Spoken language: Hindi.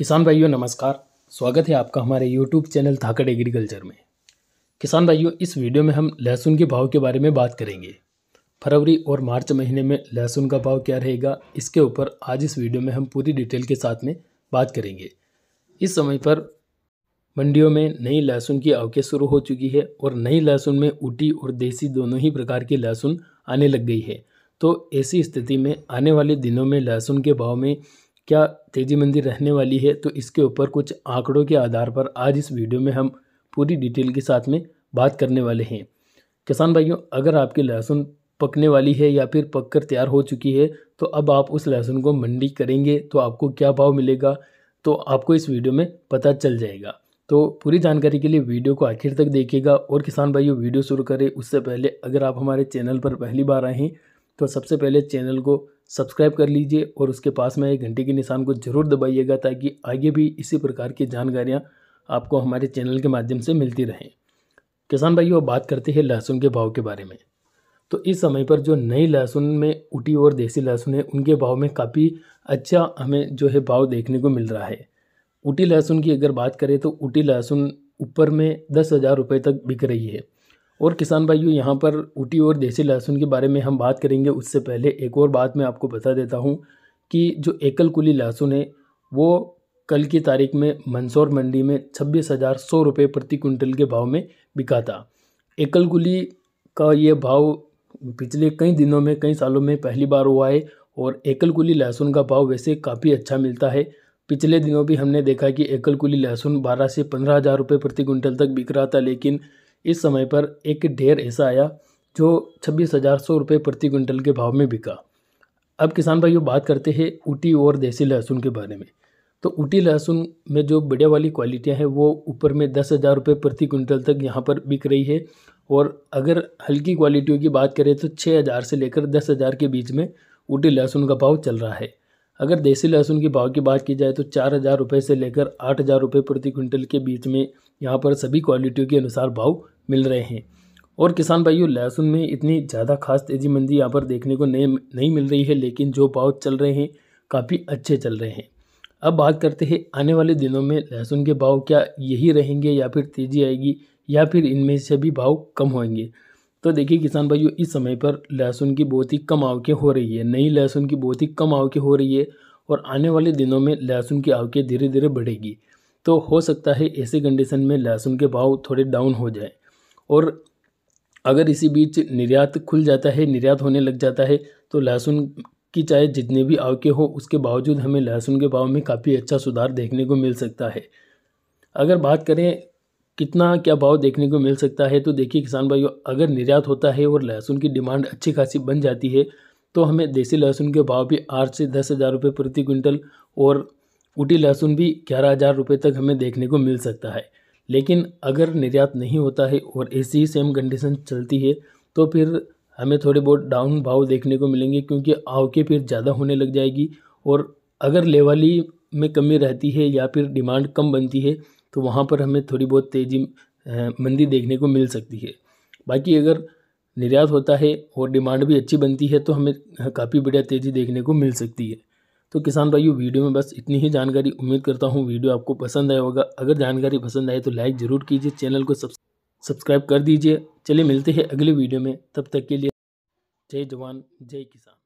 किसान भाइयों नमस्कार स्वागत है आपका हमारे यूट्यूब चैनल थाकड़ एग्रीकल्चर में किसान भाइयों इस वीडियो में हम लहसुन के भाव के बारे में बात करेंगे फरवरी और मार्च महीने में लहसुन का भाव क्या रहेगा इसके ऊपर आज इस वीडियो में हम पूरी डिटेल के साथ में बात करेंगे इस समय पर मंडियों में नई लहसुन की आवके शुरू हो चुकी है और नई लहसुन में ऊटी और देसी दोनों ही प्रकार की लहसुन आने लग गई है तो ऐसी स्थिति में आने वाले दिनों में लहसुन के भाव में क्या तेजी मंदी रहने वाली है तो इसके ऊपर कुछ आंकड़ों के आधार पर आज इस वीडियो में हम पूरी डिटेल के साथ में बात करने वाले हैं किसान भाइयों अगर आपकी लहसुन पकने वाली है या फिर पककर तैयार हो चुकी है तो अब आप उस लहसुन को मंडी करेंगे तो आपको क्या भाव मिलेगा तो आपको इस वीडियो में पता चल जाएगा तो पूरी जानकारी के लिए वीडियो को आखिर तक देखिएगा और किसान भाइयों वीडियो शुरू करें उससे पहले अगर आप हमारे चैनल पर पहली बार आए हैं तो सबसे पहले चैनल को सब्सक्राइब कर लीजिए और उसके पास में एक घंटे के निशान को ज़रूर दबाइएगा ताकि आगे भी इसी प्रकार की जानकारियाँ आपको हमारे चैनल के माध्यम से मिलती रहें किसान भाइयों बात करते हैं लहसुन के भाव के बारे में तो इस समय पर जो नई लहसुन में उटी और देसी लहसुन है उनके भाव में काफ़ी अच्छा हमें जो है भाव देखने को मिल रहा है उटी लहसुन की अगर बात करें तो उटी लहसुन ऊपर में दस हज़ार रुपये तक बिक रही है और किसान भाइयों यहाँ पर ऊटी और देसी लहसुन के बारे में हम बात करेंगे उससे पहले एक और बात मैं आपको बता देता हूँ कि जो एकल कुली लहसुन है वो कल की तारीख में मंदसौर मंडी में छब्बीस हज़ार सौ रुपये प्रति कुंटल के भाव में बिका था एकल कुली का ये भाव पिछले कई दिनों में कई सालों में पहली बार हुआ है और एकल कुली लहसुन का भाव वैसे काफ़ी अच्छा मिलता है पिछले दिनों भी हमने देखा कि एकल कुली लहसुन बारह से पंद्रह हज़ार रुपये प्रति कुंटल तक बिक रहा था लेकिन इस समय पर एक ढेर ऐसा आया जो छब्बीस हज़ार सौ रुपये प्रति क्विंटल के भाव में बिका अब किसान भाइयों बात करते हैं ऊटी और देसी लहसुन के बारे में तो ऊटी लहसुन में जो बढ़िया वाली क्वालिटियाँ हैं वो ऊपर में दस हज़ार रुपये प्रति क्विंटल तक यहाँ पर बिक रही है और अगर हल्की क्वालिटियों की बात करें तो छः हज़ार से लेकर दस हज़ार के बीच में ऊटी लहसुन का भाव चल रहा है अगर देसी लहसुन के भाव की बात की जाए तो चार हज़ार रुपये से लेकर आठ हज़ार रुपये प्रति क्विंटल के बीच में यहाँ पर सभी क्वालिटियों के अनुसार भाव मिल रहे हैं और किसान भाइयों लहसुन में इतनी ज़्यादा खास तेजी मंदी यहाँ पर देखने को नहीं नहीं मिल रही है लेकिन जो भाव चल रहे हैं काफ़ी अच्छे चल रहे हैं अब बात करते हैं आने वाले दिनों में लहसुन के भाव क्या यही रहेंगे या फिर तेज़ी आएगी या फिर इनमें से भी भाव कम होंगे तो देखिए किसान भाइयों इस समय पर लहसुन की बहुत ही कम आवकें हो रही है नई लहसुन की बहुत ही कम आवकें हो रही है और आने वाले दिनों में लहसुन की आवकें धीरे धीरे बढ़ेगी तो हो सकता है ऐसे कंडीशन में लहसुन के भाव थोड़े डाउन हो जाए और अगर इसी बीच निर्यात खुल जाता है निर्यात होने लग जाता है तो लहसुन की चाहे जितने भी आवके हो उसके बावजूद हमें लहसुन के भाव में काफ़ी अच्छा सुधार देखने को मिल सकता है अगर बात करें कितना क्या भाव देखने को मिल सकता है तो देखिए किसान भाइयों अगर निर्यात होता है और लहसुन की डिमांड अच्छी खासी बन जाती है तो हमें देसी लहसुन के भाव भी आठ से दस हज़ार रुपये प्रति क्विंटल और ऊटी लहसुन भी ग्यारह हज़ार रुपये तक हमें देखने को मिल सकता है लेकिन अगर निर्यात नहीं होता है और ऐसी सेम कंडीशन चलती है तो फिर हमें थोड़े बहुत डाउन भाव देखने को मिलेंगे क्योंकि आवके फिर ज़्यादा होने लग जाएगी और अगर लेवाली में कमी रहती है या फिर डिमांड कम बनती है तो वहाँ पर हमें थोड़ी बहुत तेज़ी मंदी देखने को मिल सकती है बाकी अगर निर्यात होता है और डिमांड भी अच्छी बनती है तो हमें काफ़ी बढ़िया तेज़ी देखने को मिल सकती है तो किसान भाइयों वीडियो में बस इतनी ही जानकारी उम्मीद करता हूँ वीडियो आपको पसंद आया होगा अगर जानकारी पसंद आए तो लाइक ज़रूर कीजिए चैनल को सब्सक्राइब कर दीजिए चलिए मिलते हैं अगले वीडियो में तब तक के लिए जय जवान जय किसान